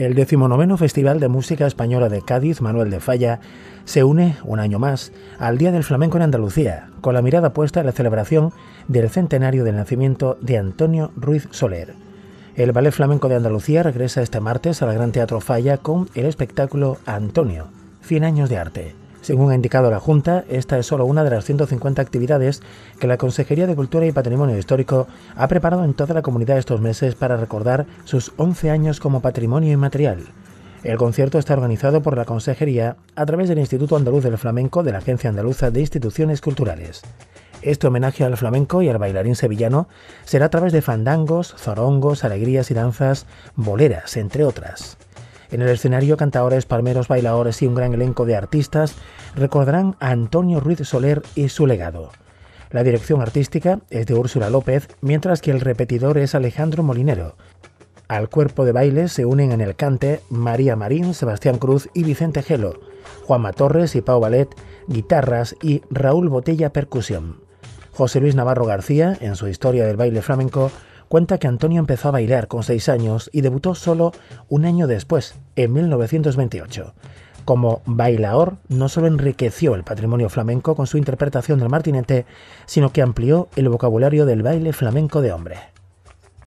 El decimonoveno Festival de Música Española de Cádiz Manuel de Falla se une, un año más, al Día del Flamenco en Andalucía, con la mirada puesta en la celebración del centenario del nacimiento de Antonio Ruiz Soler. El Ballet Flamenco de Andalucía regresa este martes al Gran Teatro Falla con el espectáculo Antonio, 100 años de arte. Según ha indicado la Junta, esta es solo una de las 150 actividades que la Consejería de Cultura y Patrimonio Histórico ha preparado en toda la comunidad estos meses para recordar sus 11 años como patrimonio inmaterial. El concierto está organizado por la Consejería a través del Instituto Andaluz del Flamenco de la Agencia Andaluza de Instituciones Culturales. Este homenaje al flamenco y al bailarín sevillano será a través de fandangos, zorongos, alegrías y danzas, boleras, entre otras. En el escenario, cantadores, palmeros, bailadores y un gran elenco de artistas recordarán a Antonio Ruiz Soler y su legado. La dirección artística es de Úrsula López, mientras que el repetidor es Alejandro Molinero. Al cuerpo de baile se unen en el cante María Marín, Sebastián Cruz y Vicente Gelo, Juanma Torres y Pau Ballet, guitarras y Raúl Botella percusión. José Luis Navarro García, en su Historia del baile flamenco, cuenta que Antonio empezó a bailar con seis años y debutó solo un año después, en 1928. Como bailaor, no solo enriqueció el patrimonio flamenco con su interpretación del martinete, sino que amplió el vocabulario del baile flamenco de hombre.